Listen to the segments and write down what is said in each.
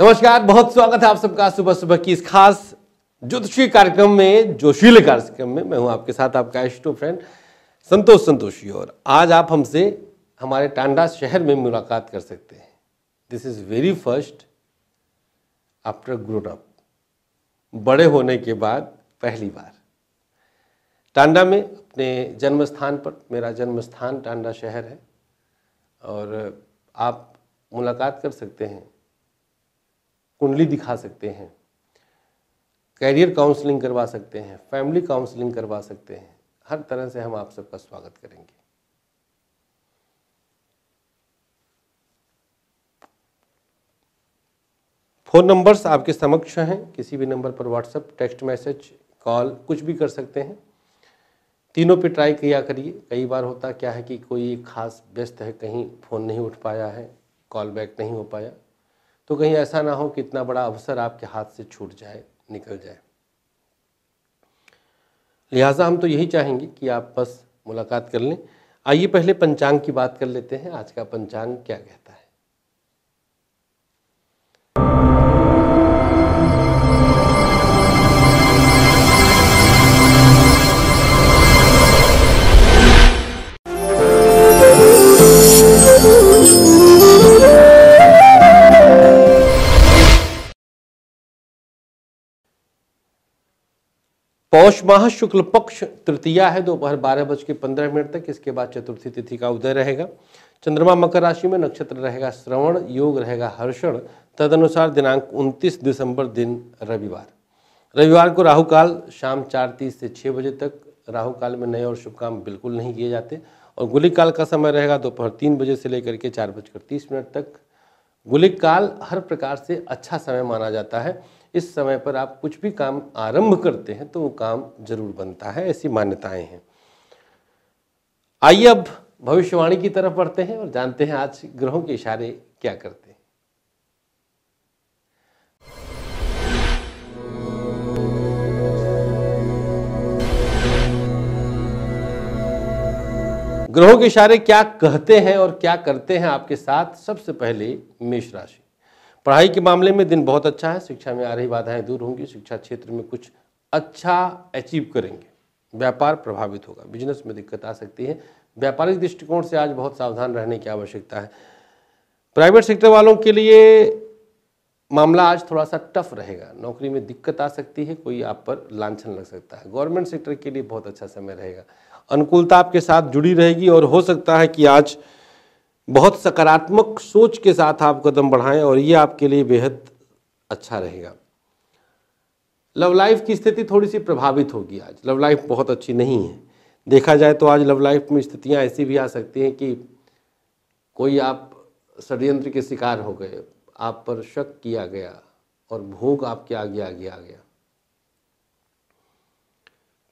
नमस्कार बहुत स्वागत है आप सबका सुबह सुबह की इस खास ज्योतिषी कार्यक्रम में जोशीले कार्यक्रम में मैं हूं आपके साथ आपका एस्टो फ्रेंड संतोष संतोषी और आज आप हमसे हमारे टांडा शहर में मुलाकात कर सकते हैं this is very first after grown up बड़े होने के बाद पहली बार टांडा में अपने जन्म स्थान पर मेरा जन्म स्थान टांडा शहर है और आप मुलाकात कर सकते हैं कुंडली दिखा सकते हैं कैरियर काउंसलिंग करवा सकते हैं फैमिली काउंसलिंग करवा सकते हैं हर तरह से हम आप सबका स्वागत करेंगे फ़ोन नंबर्स आपके समक्ष हैं किसी भी नंबर पर व्हाट्सएप टेक्स्ट मैसेज कॉल कुछ भी कर सकते हैं तीनों पे ट्राई किया करिए कई बार होता क्या है कि कोई खास व्यस्त है कहीं फ़ोन नहीं उठ पाया है कॉल बैक नहीं हो पाया तो कहीं ऐसा ना हो कि इतना बड़ा अवसर आपके हाथ से छूट जाए निकल जाए लिहाजा हम तो यही चाहेंगे कि आप बस मुलाकात कर लें आइए पहले पंचांग की बात कर लेते हैं आज का पंचांग क्या कहता है पौष माह शुक्ल पक्ष तृतीया है दोपहर बारह बज के पंद्रह मिनट तक इसके बाद चतुर्थी तिथि का उदय रहेगा चंद्रमा मकर राशि में नक्षत्र रहेगा श्रवण योग रहेगा हर्षण तदनुसार दिनांक 29 दिसंबर दिन रविवार रविवार को राहु काल शाम चार तीस से छः बजे तक राहु काल में नए और शुभ काम बिल्कुल नहीं किए जाते और गुलिक काल का समय रहेगा दोपहर तीन बजे से लेकर के चार बजकर तीस मिनट तक गुलिक काल हर प्रकार से अच्छा समय माना जाता है इस समय पर आप कुछ भी काम आरंभ करते हैं तो वो काम जरूर बनता है ऐसी मान्यताएं हैं आइए अब भविष्यवाणी की तरफ बढ़ते हैं और जानते हैं आज ग्रहों के इशारे क्या करते हैं ग्रहों के इशारे क्या कहते हैं और क्या करते हैं आपके साथ सबसे पहले मेष राशि पढ़ाई के मामले में दिन बहुत अच्छा है शिक्षा में आ रही बाधाएं दूर होंगी शिक्षा क्षेत्र में कुछ अच्छा अचीव करेंगे व्यापार प्रभावित होगा बिजनेस में दिक्कत आ सकती है व्यापारिक दृष्टिकोण से आज बहुत सावधान रहने की आवश्यकता है प्राइवेट सेक्टर वालों के लिए मामला आज थोड़ा सा टफ रहेगा नौकरी में दिक्कत आ सकती है कोई आप पर लांछन लग सकता है गवर्नमेंट सेक्टर के लिए बहुत अच्छा समय रहेगा अनुकूलता आपके साथ जुड़ी रहेगी और हो सकता है कि आज बहुत सकारात्मक सोच के साथ आप कदम बढ़ाएं और ये आपके लिए बेहद अच्छा रहेगा लव लाइफ की स्थिति थोड़ी सी प्रभावित होगी आज लव लाइफ बहुत अच्छी नहीं है देखा जाए तो आज लव लाइफ में स्थितियां ऐसी भी आ सकती हैं कि कोई आप षड्यंत्र के शिकार हो गए आप पर शक किया गया और भोग आपके आगे आगे आ गया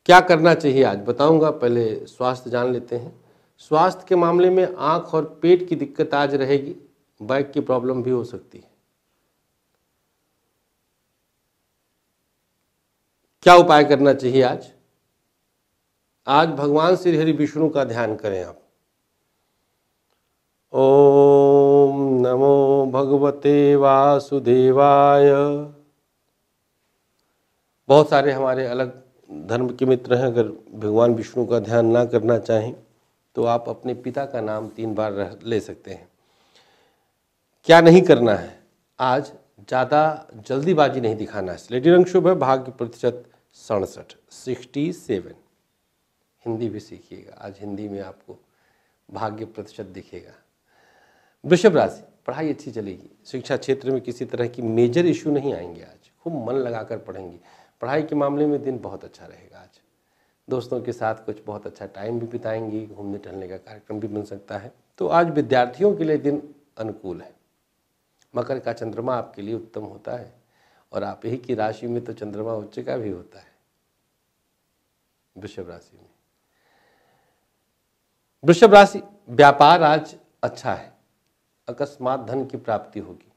क्या करना चाहिए आज बताऊंगा पहले स्वास्थ्य जान लेते हैं स्वास्थ्य के मामले में आँख और पेट की दिक्कत आज रहेगी बैक की प्रॉब्लम भी हो सकती है क्या उपाय करना चाहिए आज आज भगवान श्री हरि विष्णु का ध्यान करें आप ओम नमो भगवते वासुदेवाय बहुत सारे हमारे अलग धर्म के मित्र हैं अगर भगवान विष्णु का ध्यान ना करना चाहें तो आप अपने पिता का नाम तीन बार रह, ले सकते हैं क्या नहीं करना है आज ज़्यादा जल्दीबाजी नहीं दिखाना है स्लेटी रंग शुभ है भाग्य प्रतिशत सड़सठ सिक्सटी सेवन हिंदी भी सीखिएगा आज हिंदी में आपको भाग्य प्रतिशत दिखेगा वृषभ राशि पढ़ाई अच्छी चलेगी शिक्षा क्षेत्र में किसी तरह की मेजर इशू नहीं आएंगे आज खूब मन लगाकर पढ़ेंगे पढ़ाई के मामले में दिन बहुत अच्छा रहेगा आज दोस्तों के साथ कुछ बहुत अच्छा टाइम भी बिताएंगी घूमने टहलने का कार्यक्रम भी बन सकता है तो आज विद्यार्थियों के लिए दिन अनुकूल है मकर का चंद्रमा आपके लिए उत्तम होता है और आप ही की राशि में तो चंद्रमा उच्च का भी होता है वृषभ राशि में वृषभ राशि व्यापार आज अच्छा है अकस्मात धन की प्राप्ति होगी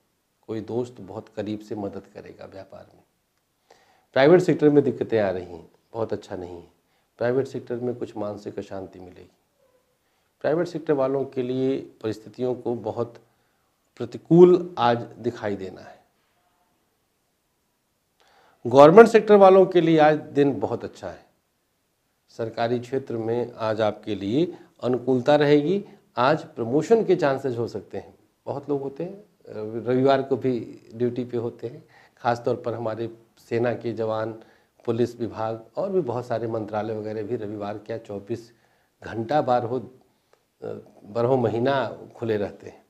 कोई दोस्त बहुत करीब से मदद करेगा व्यापार में प्राइवेट सेक्टर में दिक्कतें आ रही हैं बहुत अच्छा नहीं है प्राइवेट सेक्टर में कुछ मानसिक अशांति मिलेगी प्राइवेट सेक्टर वालों के लिए परिस्थितियों को बहुत प्रतिकूल आज दिखाई देना है गवर्नमेंट सेक्टर वालों के लिए आज दिन बहुत अच्छा है सरकारी क्षेत्र में आज आपके लिए अनुकूलता रहेगी आज प्रमोशन के चांसेस हो सकते हैं बहुत लोग होते हैं रविवार को भी ड्यूटी पे होते हैं ख़ासतौर पर हमारे सेना के जवान पुलिस विभाग और भी बहुत सारे मंत्रालय वगैरह भी रविवार क्या चौबीस घंटा बार हो बरहों महीना खुले रहते हैं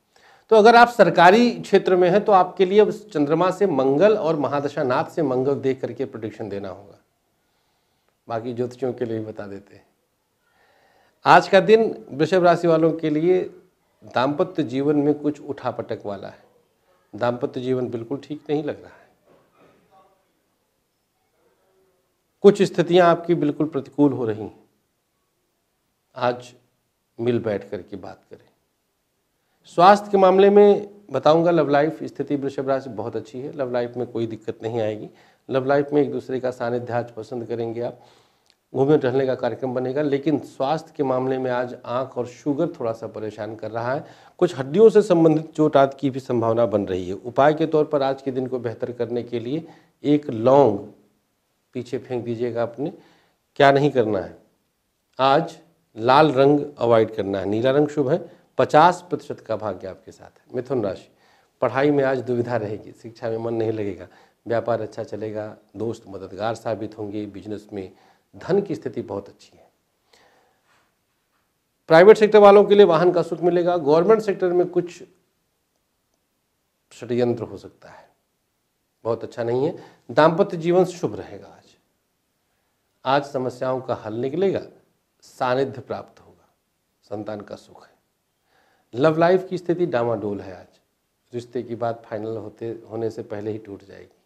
तो अगर आप सरकारी क्षेत्र में हैं तो आपके लिए चंद्रमा से मंगल और महादशानाथ से मंगल देख करके प्रोडिक्शन देना होगा बाकी ज्योतिषियों के लिए भी बता देते हैं आज का दिन वृषभ राशि वालों के लिए दाम्पत्य जीवन में कुछ उठापटक वाला है दाम्पत्य जीवन बिल्कुल ठीक नहीं लग रहा है कुछ स्थितियां आपकी बिल्कुल प्रतिकूल हो रही हैं आज मिल बैठ कर के बात करें स्वास्थ्य के मामले में बताऊंगा लव लाइफ स्थिति वृषभ राशि बहुत अच्छी है लव लाइफ में कोई दिक्कत नहीं आएगी लव लाइफ में एक दूसरे का सानिध्य आज पसंद करेंगे आप घूमने टहलने का कार्यक्रम बनेगा लेकिन स्वास्थ्य के मामले में आज आंख और शुगर थोड़ा सा परेशान कर रहा है कुछ हड्डियों से संबंधित चोट आदि की भी संभावना बन रही है उपाय के तौर पर आज के दिन को बेहतर करने के लिए एक लौंग पीछे फेंक दीजिएगा आपने क्या नहीं करना है आज लाल रंग अवॉइड करना है नीला रंग शुभ है पचास प्रतिशत का भाग्य आपके साथ है मिथुन राशि पढ़ाई में आज दुविधा रहेगी शिक्षा में मन नहीं लगेगा व्यापार अच्छा चलेगा दोस्त मददगार साबित होंगे बिजनेस में धन की स्थिति बहुत अच्छी है प्राइवेट सेक्टर वालों के लिए वाहन का सुख मिलेगा गवर्नमेंट सेक्टर में कुछ षडयंत्र हो सकता है बहुत अच्छा नहीं है दाम्पत्य जीवन शुभ रहेगा आज आज समस्याओं का हल निकलेगा सानिध्य प्राप्त होगा संतान का सुख है लव लाइफ की स्थिति डामाडोल है आज रिश्ते की बात फाइनल होते होने से पहले ही टूट जाएगी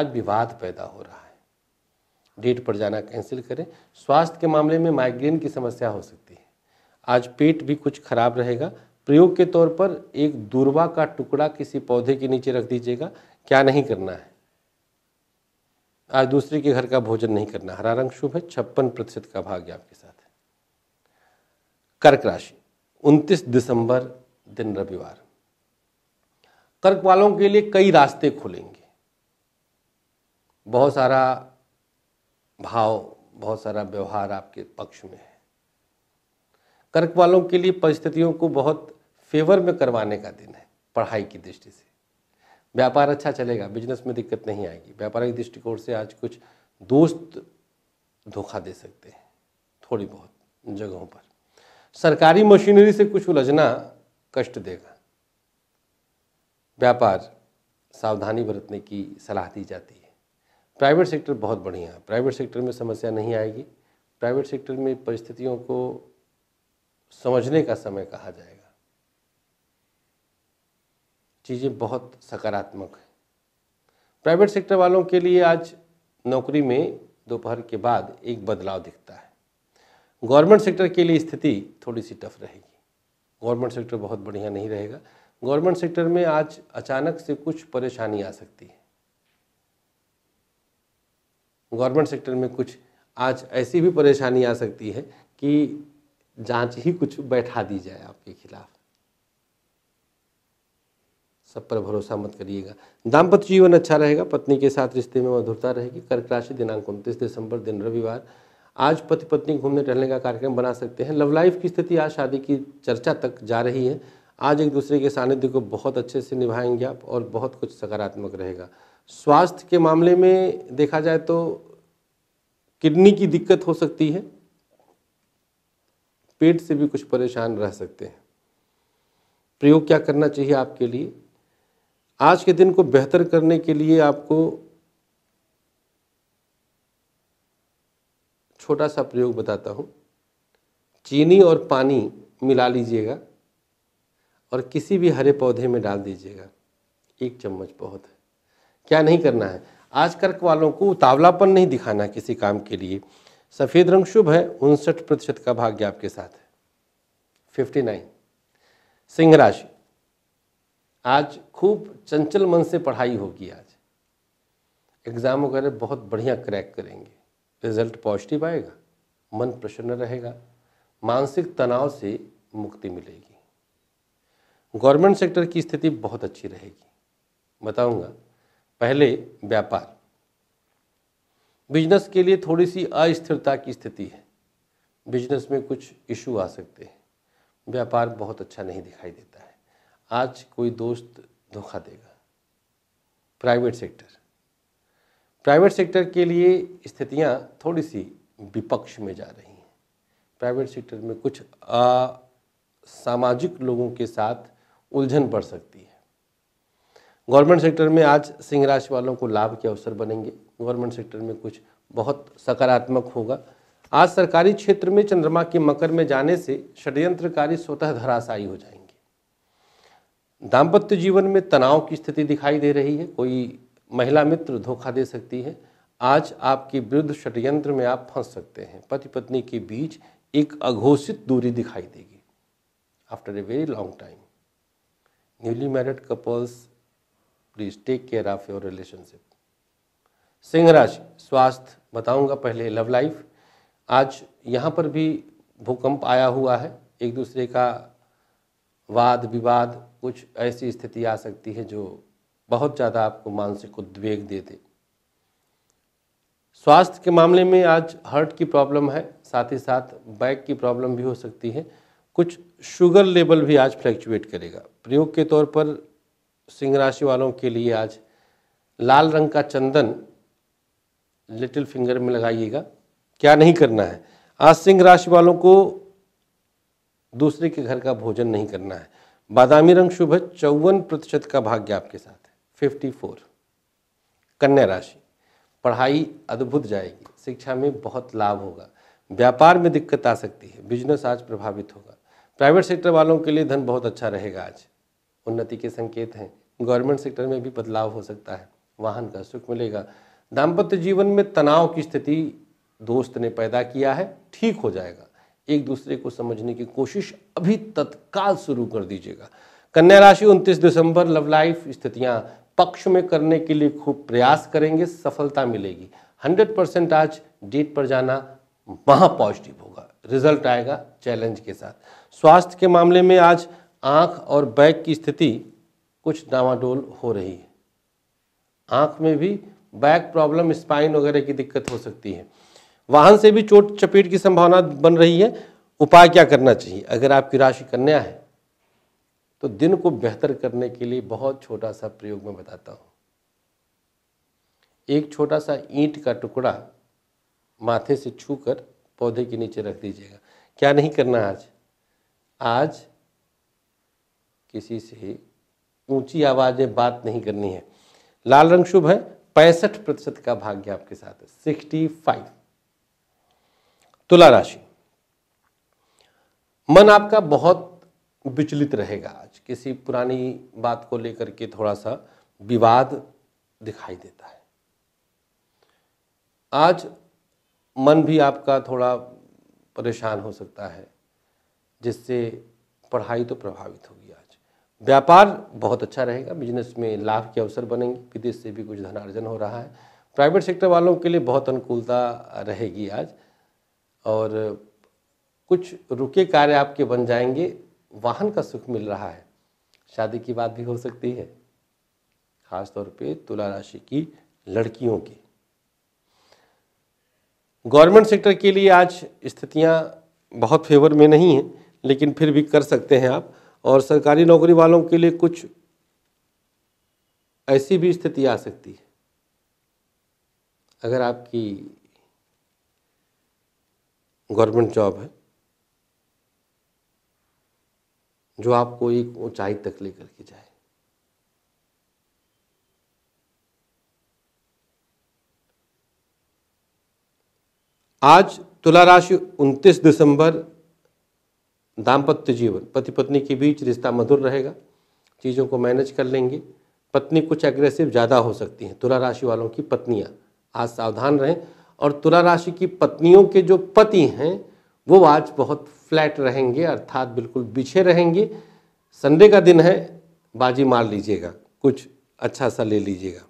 आज विवाद पैदा हो रहा है डेट पर जाना कैंसिल करें स्वास्थ्य के मामले में माइग्रेन की समस्या हो सकती है आज पेट भी कुछ खराब रहेगा प्रयोग के तौर पर एक दूरवा का टुकड़ा किसी पौधे के नीचे रख दीजिएगा क्या नहीं करना है आज दूसरे के घर का भोजन नहीं करना हरा रंग शुभ है छप्पन प्रतिशत का भाग्य आपके साथ है कर्क राशि 29 दिसंबर दिन रविवार कर्क वालों के लिए कई रास्ते खुलेंगे बहुत सारा भाव बहुत सारा व्यवहार आपके पक्ष में है कर्क वालों के लिए परिस्थितियों को बहुत फेवर में करवाने का दिन है पढ़ाई की दृष्टि से व्यापार अच्छा चलेगा बिजनेस में दिक्कत नहीं आएगी व्यापारिक दृष्टिकोण से आज कुछ दोस्त धोखा दे सकते हैं थोड़ी बहुत जगहों पर सरकारी मशीनरी से कुछ उलझना कष्ट देगा व्यापार सावधानी बरतने की सलाह दी जाती है प्राइवेट सेक्टर बहुत बढ़िया है प्राइवेट सेक्टर में समस्या नहीं आएगी प्राइवेट सेक्टर में परिस्थितियों को समझने का समय कहा जाएगा चीज़ें बहुत सकारात्मक हैं प्राइवेट सेक्टर वालों के लिए आज नौकरी में दोपहर के बाद एक बदलाव दिखता है गवर्नमेंट सेक्टर के लिए स्थिति थोड़ी सी टफ रहेगी गवर्नमेंट सेक्टर बहुत बढ़िया नहीं रहेगा गवर्नमेंट सेक्टर में आज अचानक से कुछ परेशानी आ सकती है गवर्नमेंट सेक्टर में कुछ आज ऐसी भी परेशानी आ सकती है कि जांच ही कुछ बैठा दी जाए आपके खिलाफ़ सब पर भरोसा मत करिएगा दाम्पत्य जीवन अच्छा रहेगा पत्नी के साथ रिश्ते में मधुरता रहेगी कर्क राशि दिनांक उनतीस दिसंबर दिन रविवार आज पति पत्नी घूमने टहलने का कार्यक्रम बना सकते हैं लव लाइफ की स्थिति आज शादी की चर्चा तक जा रही है आज एक दूसरे के सानिध्य को बहुत अच्छे से निभाएंगे आप और बहुत कुछ सकारात्मक रहेगा स्वास्थ्य के मामले में देखा जाए तो किडनी की दिक्कत हो सकती है पेट से भी कुछ परेशान रह सकते हैं प्रयोग क्या करना चाहिए आपके लिए आज के दिन को बेहतर करने के लिए आपको छोटा सा प्रयोग बताता हूँ चीनी और पानी मिला लीजिएगा और किसी भी हरे पौधे में डाल दीजिएगा एक चम्मच बहुत है क्या नहीं करना है आज कर्क वालों को उतावलापन नहीं दिखाना किसी काम के लिए सफ़ेद रंग शुभ है उनसठ प्रतिशत का भाग्य आपके साथ है फिफ्टी नाइन सिंह राशि आज खूब चंचल मन से पढ़ाई होगी आज एग्ज़ाम वगैरह बहुत बढ़िया क्रैक करेंगे रिजल्ट पॉजिटिव आएगा मन प्रसन्न रहेगा मानसिक तनाव से मुक्ति मिलेगी गवर्नमेंट सेक्टर की स्थिति बहुत अच्छी रहेगी बताऊंगा पहले व्यापार बिजनेस के लिए थोड़ी सी अस्थिरता की स्थिति है बिजनेस में कुछ इशू आ सकते हैं व्यापार बहुत अच्छा नहीं दिखाई देता है आज कोई दोस्त धोखा देगा प्राइवेट सेक्टर प्राइवेट सेक्टर के लिए स्थितियां थोड़ी सी विपक्ष में जा रही हैं प्राइवेट सेक्टर में कुछ आ, सामाजिक लोगों के साथ उलझन बढ़ सकती है गवर्नमेंट सेक्टर में आज सिंह राशि वालों को लाभ के अवसर बनेंगे गवर्नमेंट सेक्टर में कुछ बहुत सकारात्मक होगा आज सरकारी क्षेत्र में चंद्रमा के मकर में जाने से षड्यंत्रकारी स्वतः धराशायी हो जाएंगे दाम्पत्य जीवन में तनाव की स्थिति दिखाई दे रही है कोई महिला मित्र धोखा दे सकती है आज आपके विरुद्ध षडयंत्र में आप फंस सकते हैं पति पत्नी के बीच एक अघोषित दूरी दिखाई देगी after a very long time newly married couples please take care of your relationship सिंह राशि स्वास्थ्य बताऊंगा पहले लव लाइफ आज यहाँ पर भी भूकंप आया हुआ है एक दूसरे का वाद विवाद कुछ ऐसी स्थिति आ सकती है जो बहुत ज़्यादा आपको मानसिक उद्वेग दे दे स्वास्थ्य के मामले में आज हार्ट की प्रॉब्लम है साथ ही साथ बैक की प्रॉब्लम भी हो सकती है कुछ शुगर लेवल भी आज फ्लैक्चुएट करेगा प्रयोग के तौर पर सिंह राशि वालों के लिए आज लाल रंग का चंदन लिटिल फिंगर में लगाइएगा क्या नहीं करना है आज सिंह राशि वालों को दूसरे के घर का भोजन नहीं करना है बादामी रंग शुभ है चौवन प्रतिशत का भाग्य आपके साथ है फिफ्टी फोर कन्या राशि पढ़ाई अद्भुत जाएगी शिक्षा में बहुत लाभ होगा व्यापार में दिक्कत आ सकती है बिजनेस आज प्रभावित होगा प्राइवेट सेक्टर वालों के लिए धन बहुत अच्छा रहेगा आज उन्नति के संकेत हैं गवर्नमेंट सेक्टर में भी बदलाव हो सकता है वाहन का सुख मिलेगा दाम्पत्य जीवन में तनाव की स्थिति दोस्त ने पैदा किया है ठीक हो जाएगा एक दूसरे को समझने की कोशिश अभी तत्काल शुरू कर दीजिएगा कन्या राशि 29 दिसंबर लव लाइफ स्थितियां पक्ष में करने के लिए खूब प्रयास करेंगे सफलता मिलेगी 100 परसेंट आज डेट पर जाना वहां पॉजिटिव होगा रिजल्ट आएगा चैलेंज के साथ स्वास्थ्य के मामले में आज आंख और बैक की स्थिति कुछ डावाडोल हो रही है आंख में भी बैक प्रॉब्लम स्पाइन वगैरह की दिक्कत हो सकती है वाहन से भी चोट चपेट की संभावना बन रही है उपाय क्या करना चाहिए अगर आपकी राशि कन्या है तो दिन को बेहतर करने के लिए बहुत छोटा सा प्रयोग मैं बताता हूं एक छोटा सा ईंट का टुकड़ा माथे से छूकर पौधे के नीचे रख दीजिएगा क्या नहीं करना आज आज किसी से ऊंची आवाज़ में बात नहीं करनी है लाल रंग शुभ है पैंसठ प्रतिशत का भाग्य आपके साथ है सिक्सटी फाइव तुला राशि मन आपका बहुत विचलित रहेगा आज किसी पुरानी बात को लेकर के थोड़ा सा विवाद दिखाई देता है आज मन भी आपका थोड़ा परेशान हो सकता है जिससे पढ़ाई तो प्रभावित होगी आज व्यापार बहुत अच्छा रहेगा बिजनेस में लाभ के अवसर बनेंगे विदेश से भी कुछ धनार्जन हो रहा है प्राइवेट सेक्टर वालों के लिए बहुत अनुकूलता रहेगी आज और कुछ रुके कार्य आपके बन जाएंगे वाहन का सुख मिल रहा है शादी की बात भी हो सकती है खासतौर पे तुला राशि की लड़कियों की गवर्नमेंट सेक्टर के लिए आज स्थितियां बहुत फेवर में नहीं है लेकिन फिर भी कर सकते हैं आप और सरकारी नौकरी वालों के लिए कुछ ऐसी भी स्थिति आ सकती है अगर आपकी गवर्नमेंट जॉब है जो आपको एक ऊंचाई तक लेकर के जाए आज तुला राशि 29 दिसंबर दाम्पत्य जीवन पति पत्नी के बीच रिश्ता मधुर रहेगा चीज़ों को मैनेज कर लेंगे पत्नी कुछ एग्रेसिव ज़्यादा हो सकती हैं तुला राशि वालों की पत्नियां आज सावधान रहें और तुला राशि की पत्नियों के जो पति हैं वो आज बहुत फ्लैट रहेंगे अर्थात बिल्कुल बिछे रहेंगे संडे का दिन है बाजी मार लीजिएगा कुछ अच्छा सा ले लीजिएगा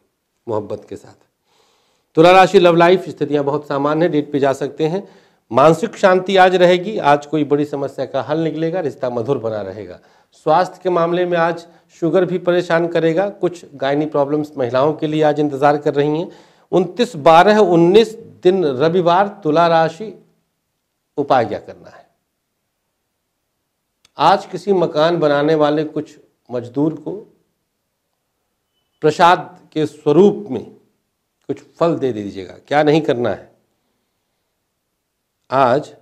मोहब्बत के साथ तुला राशि लव लाइफ स्थितियां बहुत सामान्य डेट पे जा सकते हैं मानसिक शांति आज रहेगी आज कोई बड़ी समस्या का हल निकलेगा रिश्ता मधुर बना रहेगा स्वास्थ्य के मामले में आज शुगर भी परेशान करेगा कुछ गायनी प्रॉब्लम्स महिलाओं के लिए आज इंतजार कर रही हैं उनतीस बारह उन्नीस दिन रविवार तुला राशि उपाय क्या करना है आज किसी मकान बनाने वाले कुछ मजदूर को प्रसाद के स्वरूप में कुछ फल दे दीजिएगा क्या नहीं करना है आज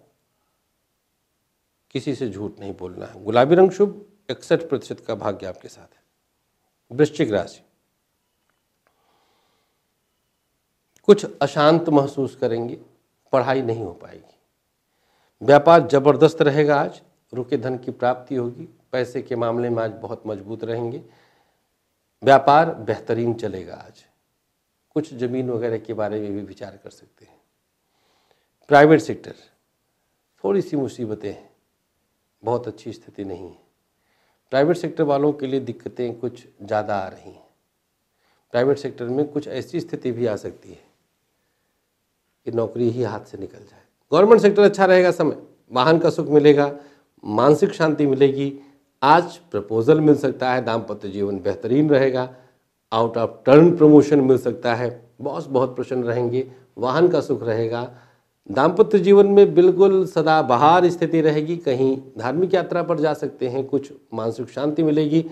किसी से झूठ नहीं बोलना है गुलाबी रंग शुभ इकसठ प्रतिशत का भाग्य आपके साथ है वृश्चिक राशि कुछ अशांत महसूस करेंगे पढ़ाई नहीं हो पाएगी व्यापार जबरदस्त रहेगा आज रुके धन की प्राप्ति होगी पैसे के मामले में आज बहुत मजबूत रहेंगे व्यापार बेहतरीन चलेगा आज कुछ ज़मीन वगैरह के बारे में भी विचार कर सकते हैं प्राइवेट सेक्टर थोड़ी सी मुसीबतें हैं बहुत अच्छी स्थिति नहीं है प्राइवेट सेक्टर वालों के लिए दिक्कतें कुछ ज़्यादा आ रही हैं प्राइवेट सेक्टर में कुछ ऐसी स्थिति भी आ सकती है कि नौकरी ही हाथ से निकल जाए गवर्नमेंट सेक्टर अच्छा रहेगा समय वाहन का सुख मिलेगा मानसिक शांति मिलेगी आज प्रपोजल मिल सकता है दाम्पत्य जीवन बेहतरीन रहेगा आउट ऑफ टर्न प्रमोशन मिल सकता है बॉस बहुत प्रसन्न रहेंगे वाहन का सुख रहेगा दाम्पत्य जीवन में बिल्कुल सदा बहार स्थिति रहेगी कहीं धार्मिक यात्रा पर जा सकते हैं कुछ मानसिक शांति मिलेगी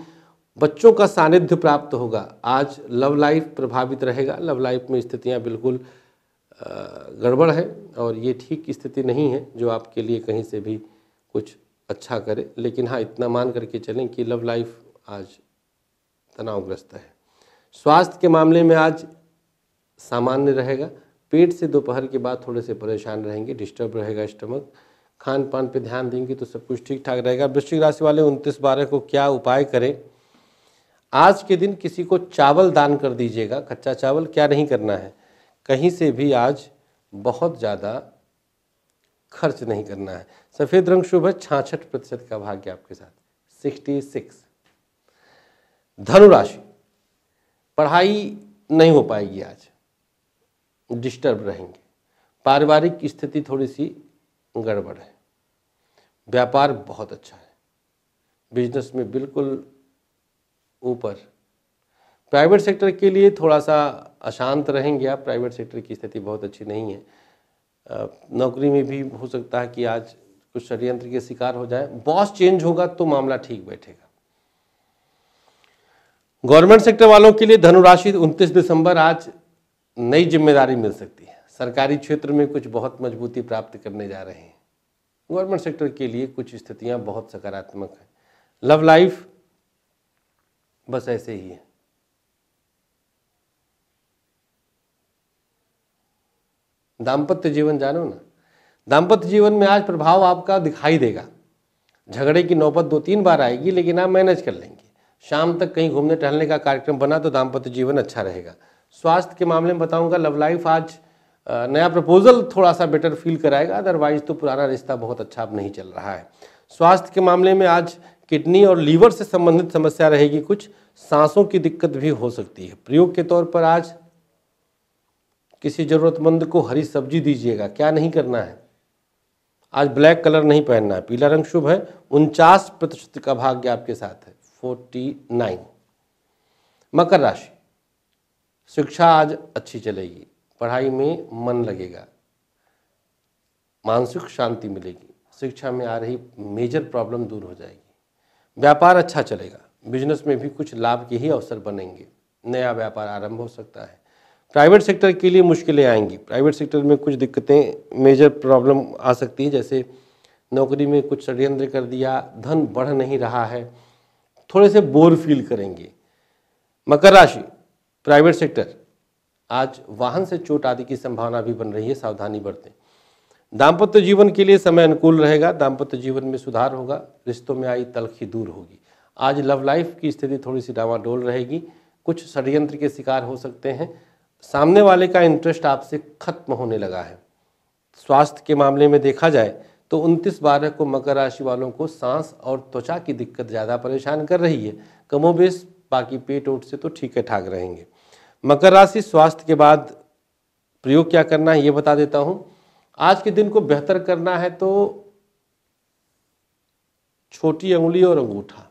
बच्चों का सानिध्य प्राप्त होगा आज लव लाइफ प्रभावित रहेगा लव लाइफ में स्थितियां बिल्कुल गड़बड़ है और ये ठीक स्थिति नहीं है जो आपके लिए कहीं से भी कुछ अच्छा करे लेकिन हाँ इतना मान करके चलें कि लव लाइफ आज तनावग्रस्त है स्वास्थ्य के मामले में आज सामान्य रहेगा पेट से दोपहर के बाद थोड़े से परेशान रहेंगे डिस्टर्ब रहेगा स्टमक खान पान पर ध्यान देंगे तो सब कुछ ठीक ठाक रहेगा वृश्चिक राशि वाले उनतीस बारह को क्या उपाय करें आज के दिन किसी को चावल दान कर दीजिएगा कच्चा चावल क्या नहीं करना है कहीं से भी आज बहुत ज़्यादा खर्च नहीं करना है सफ़ेद रंग शुभ है छाछठ प्रतिशत का भाग्य आपके साथ सिक्सटी सिक्स धनुराशि पढ़ाई नहीं हो पाएगी आज डिस्टर्ब रहेंगे पारिवारिक स्थिति थोड़ी सी गड़बड़ है व्यापार बहुत अच्छा है बिजनेस में बिल्कुल ऊपर प्राइवेट सेक्टर के लिए थोड़ा सा अशांत रहेंगे आप प्राइवेट सेक्टर की स्थिति बहुत अच्छी नहीं है नौकरी में भी हो सकता है कि आज कुछ षडयंत्र के शिकार हो जाए बॉस चेंज होगा तो मामला ठीक बैठेगा गवर्नमेंट सेक्टर वालों के लिए धनुराशि 29 दिसंबर आज नई जिम्मेदारी मिल सकती है सरकारी क्षेत्र में कुछ बहुत मजबूती प्राप्त करने जा रहे हैं गवर्नमेंट सेक्टर के लिए कुछ स्थितियां बहुत सकारात्मक हैं लव लाइफ बस ऐसे ही है दाम्पत्य जीवन जानो ना दाम्पत्य जीवन में आज प्रभाव आपका दिखाई देगा झगड़े की नौबत दो तीन बार आएगी लेकिन आप मैनेज कर लेंगे शाम तक कहीं घूमने टहलने का कार्यक्रम बना तो दाम्पत्य जीवन अच्छा रहेगा स्वास्थ्य के मामले में बताऊंगा लव लाइफ आज नया प्रपोजल थोड़ा सा बेटर फील कराएगा अदरवाइज तो पुराना रिश्ता बहुत अच्छा अब नहीं चल रहा है स्वास्थ्य के मामले में आज किडनी और लीवर से संबंधित समस्या रहेगी कुछ सांसों की दिक्कत भी हो सकती है प्रयोग के तौर पर आज किसी ज़रूरतमंद को हरी सब्जी दीजिएगा क्या नहीं करना है आज ब्लैक कलर नहीं पहनना है पीला रंग शुभ है उनचास प्रतिशत का भाग्य आपके साथ है फोर्टी नाइन मकर राशि शिक्षा आज अच्छी चलेगी पढ़ाई में मन लगेगा मानसिक शांति मिलेगी शिक्षा में आ रही मेजर प्रॉब्लम दूर हो जाएगी व्यापार अच्छा चलेगा बिजनेस में भी कुछ लाभ के ही अवसर बनेंगे नया व्यापार आरंभ हो सकता है प्राइवेट सेक्टर के लिए मुश्किलें आएंगी प्राइवेट सेक्टर में कुछ दिक्कतें मेजर प्रॉब्लम आ सकती हैं जैसे नौकरी में कुछ षडयंत्र कर दिया धन बढ़ नहीं रहा है थोड़े से बोर फील करेंगे मकर राशि प्राइवेट सेक्टर आज वाहन से चोट आदि की संभावना भी बन रही है सावधानी बरतें दाम्पत्य जीवन के लिए समय अनुकूल रहेगा दाम्पत्य जीवन में सुधार होगा रिश्तों में आई तलखी दूर होगी आज लव लाइफ की स्थिति थोड़ी सी डावाडोल रहेगी कुछ षडयंत्र के शिकार हो सकते हैं सामने वाले का इंटरेस्ट आपसे खत्म होने लगा है स्वास्थ्य के मामले में देखा जाए तो 29 बारह को मकर राशि वालों को सांस और त्वचा की दिक्कत ज़्यादा परेशान कर रही है कमोबेश बाकी पेट ओट से तो ठीक है ठाक रहेंगे मकर राशि स्वास्थ्य के बाद प्रयोग क्या करना है ये बता देता हूँ आज के दिन को बेहतर करना है तो छोटी अंगुली और अंगूठा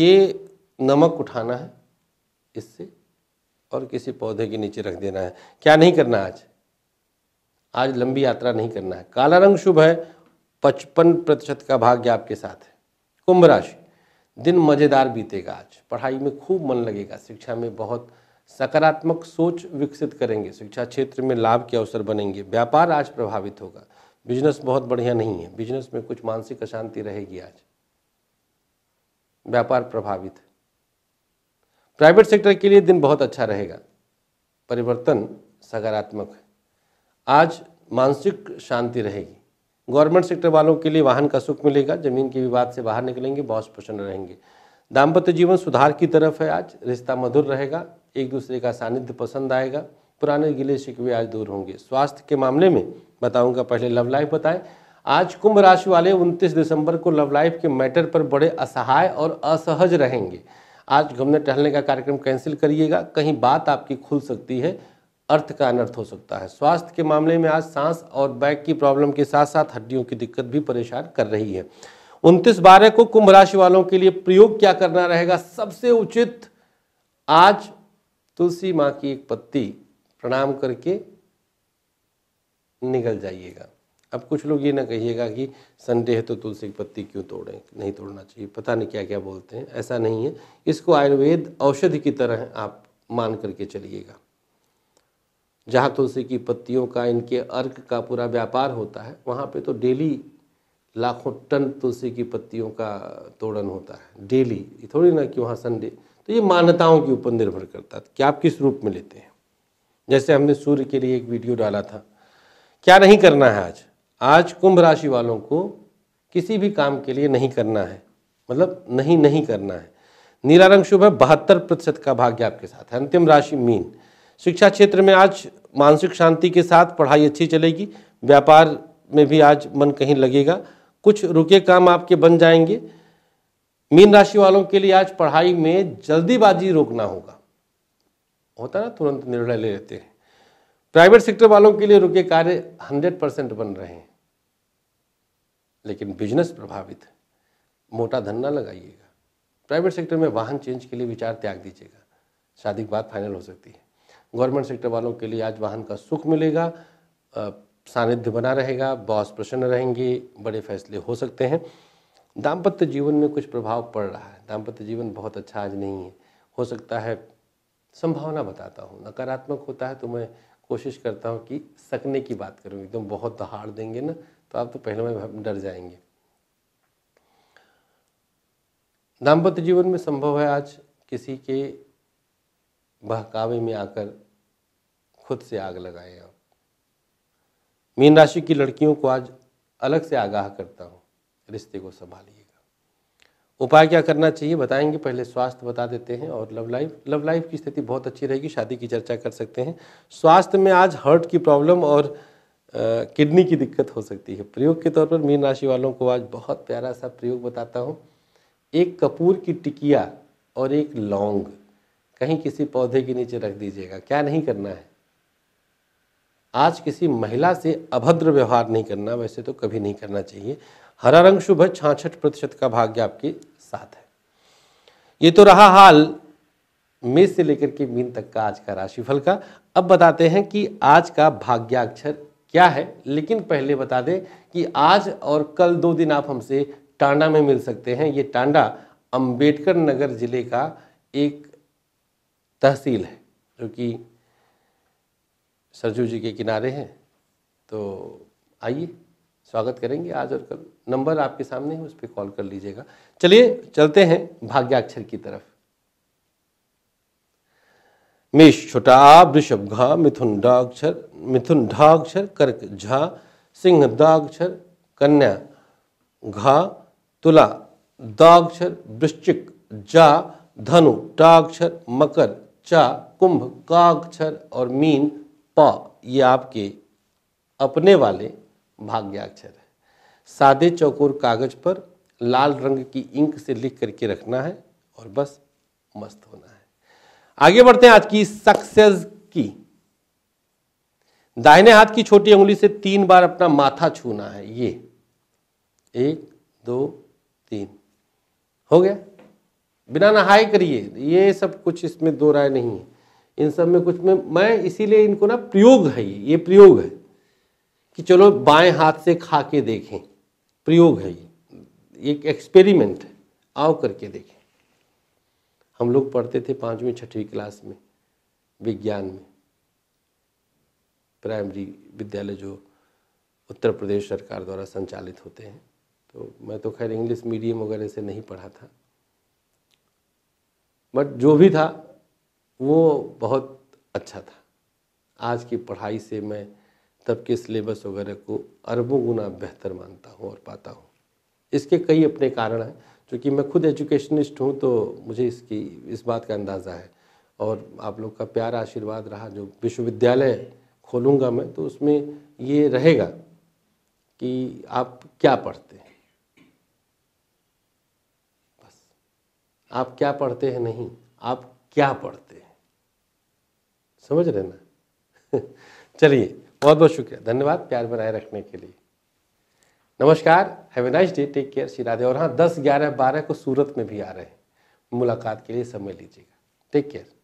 ये नमक उठाना है इससे और किसी पौधे के नीचे रख देना है क्या नहीं करना आज आज लंबी यात्रा नहीं करना है काला रंग शुभ है पचपन प्रतिशत का भाग्य आपके साथ है कुंभ राशि दिन मज़ेदार बीतेगा आज पढ़ाई में खूब मन लगेगा शिक्षा में बहुत सकारात्मक सोच विकसित करेंगे शिक्षा क्षेत्र में लाभ के अवसर बनेंगे व्यापार आज प्रभावित होगा बिजनेस बहुत बढ़िया नहीं है बिजनेस में कुछ मानसिक अशांति रहेगी आज व्यापार प्रभावित है प्राइवेट सेक्टर के लिए दिन बहुत अच्छा रहेगा परिवर्तन सकारात्मक है आज मानसिक शांति रहेगी गवर्नमेंट सेक्टर वालों के लिए वाहन का सुख मिलेगा जमीन के विवाद से बाहर निकलेंगे बहुत प्रसन्न रहेंगे दाम्पत्य जीवन सुधार की तरफ है आज रिश्ता मधुर रहेगा एक दूसरे का सानिध्य पसंद आएगा पुराने गिले शिकवे आज दूर होंगे स्वास्थ्य के मामले में बताऊंगा पहले लव लाइफ बताएं आज कुंभ राशि वाले 29 दिसंबर को लव लाइफ के मैटर पर बड़े असहाय और असहज रहेंगे आज घूमने टहलने का कार्यक्रम कैंसिल करिएगा कहीं बात आपकी खुल सकती है अर्थ का अनर्थ हो सकता है स्वास्थ्य के मामले में आज सांस और बैक की प्रॉब्लम के साथ साथ हड्डियों की दिक्कत भी परेशान कर रही है उनतीस बारह को कुंभ राशि वालों के लिए प्रयोग क्या करना रहेगा सबसे उचित आज तुलसी माँ की एक पत्ती प्रणाम करके निकल जाइएगा अब कुछ लोग ये ना कहिएगा कि संडे है तो तुलसी की पत्ती क्यों तोड़ें नहीं तोड़ना चाहिए पता नहीं क्या क्या बोलते हैं ऐसा नहीं है इसको आयुर्वेद औषधि की तरह आप मान करके चलिएगा जहाँ तुलसी की पत्तियों का इनके अर्क का पूरा व्यापार होता है वहाँ पे तो डेली लाखों टन तुलसी की पत्तियों का तोड़न होता है डेली थोड़ी ना कि वहाँ संडे तो ये मान्यताओं के ऊपर निर्भर करता है कि आप किस रूप में लेते हैं जैसे हमने सूर्य के लिए एक वीडियो डाला था क्या नहीं करना है आज आज कुंभ राशि वालों को किसी भी काम के लिए नहीं करना है मतलब नहीं नहीं करना है नीला रंग शुभ है बहत्तर प्रतिशत का भाग्य आपके साथ है अंतिम राशि मीन शिक्षा क्षेत्र में आज मानसिक शांति के साथ पढ़ाई अच्छी चलेगी व्यापार में भी आज मन कहीं लगेगा कुछ रुके काम आपके बन जाएंगे मीन राशि वालों के लिए आज पढ़ाई में जल्दीबाजी रोकना होगा होता ना तुरंत निर्णय ले लेते हैं प्राइवेट सेक्टर वालों के लिए रुके कार्य 100 परसेंट बन रहे हैं लेकिन बिजनेस प्रभावित है मोटा धन ना लगाइएगा प्राइवेट सेक्टर में वाहन चेंज के लिए विचार त्याग दीजिएगा शादी के बाद फाइनल हो सकती है गवर्नमेंट सेक्टर वालों के लिए आज वाहन का सुख मिलेगा सानिध्य बना रहेगा बॉस प्रसन्न रहेंगे बड़े फैसले हो सकते हैं दाम्पत्य जीवन में कुछ प्रभाव पड़ रहा है दाम्पत्य जीवन बहुत अच्छा आज नहीं है हो सकता है संभावना बताता हूँ नकारात्मक होता है तो मैं कोशिश करता हूँ कि सकने की बात करूँ एकदम तो बहुत दहाड़ देंगे ना तो आप तो पहले में डर जाएंगे दाम्पत्य जीवन में संभव है आज किसी के बहकावे में आकर खुद से आग लगाए आप मीन राशि की लड़कियों को आज अलग से आगाह करता हूँ रिश्ते को संभालिए उपाय क्या करना चाहिए बताएंगे पहले स्वास्थ्य बता देते हैं और लव लाइफ लव लाइफ की स्थिति बहुत अच्छी रहेगी शादी की चर्चा कर सकते हैं स्वास्थ्य में आज हार्ट की प्रॉब्लम और किडनी की दिक्कत हो सकती है प्रयोग के तौर पर मीन राशि वालों को आज बहुत प्यारा सा प्रयोग बताता हूँ एक कपूर की टिकिया और एक लौंग कहीं किसी पौधे के नीचे रख दीजिएगा क्या नहीं करना है आज किसी महिला से अभद्र व्यवहार नहीं करना वैसे तो कभी नहीं करना चाहिए हरा रंग शुभ है छाछठ प्रतिशत का भाग्य आपके साथ है ये तो रहा हाल मेष से लेकर के मीन तक का आज का राशिफल का अब बताते हैं कि आज का भाग्याक्षर क्या है लेकिन पहले बता दें कि आज और कल दो दिन आप हमसे टांडा में मिल सकते हैं ये टांडा अंबेडकर नगर जिले का एक तहसील है जो कि सरजू जी के किनारे हैं तो आइए स्वागत करेंगे आज और कल नंबर आपके सामने है उस पर कॉल कर लीजिएगा चलिए चलते हैं भाग्याक्षर की तरफ मेष छोटा वृषभ घा मिथुन डाक्षर मिथुन ढाक्षर कर्क झा सिंह दाक्षर कन्या घा तुला दाक्षर वृश्चिक जा धनु टाक्षर मकर चा कुंभ काक्षर और मीन पा ये आपके अपने वाले भाग्याक्षर सादे चौकोर कागज़ पर लाल रंग की इंक से लिख करके रखना है और बस मस्त होना है आगे बढ़ते हैं आज की सक्सेस की दाहिने हाथ की छोटी उंगली से तीन बार अपना माथा छूना है ये एक दो तीन हो गया बिना नहाए करिए ये सब कुछ इसमें दो राय नहीं है इन सब में कुछ में मैं इसीलिए इनको ना प्रयोग है ये ये प्रयोग है कि चलो बाएं हाथ से खा के देखें प्रयोग है ये एक एक्सपेरिमेंट है आओ करके देखें हम लोग पढ़ते थे पाँचवीं छठवीं क्लास में विज्ञान में प्राइमरी विद्यालय जो उत्तर प्रदेश सरकार द्वारा संचालित होते हैं तो मैं तो खैर इंग्लिश मीडियम वगैरह से नहीं पढ़ा था बट जो भी था वो बहुत अच्छा था आज की पढ़ाई से मैं तब के सिलेबस वगैरह को अरबों गुना बेहतर मानता हूँ और पाता हूँ इसके कई अपने कारण हैं क्योंकि मैं खुद एजुकेशनिस्ट हूँ तो मुझे इसकी इस बात का अंदाज़ा है और आप लोग का प्यार आशीर्वाद रहा जो विश्वविद्यालय खोलूँगा मैं तो उसमें ये रहेगा कि आप क्या पढ़ते हैं बस आप क्या पढ़ते हैं नहीं आप क्या पढ़ते हैं समझ रहे ना चलिए बहुत बहुत शुक्रिया धन्यवाद प्यार बनाए रखने के लिए नमस्कार have a nice day take care Shri Radhe और हाँ दस ग्यारह बारह को सूरत में भी आ रहे हैं मुलाकात के लिए समय लीजिएगा टेक केयर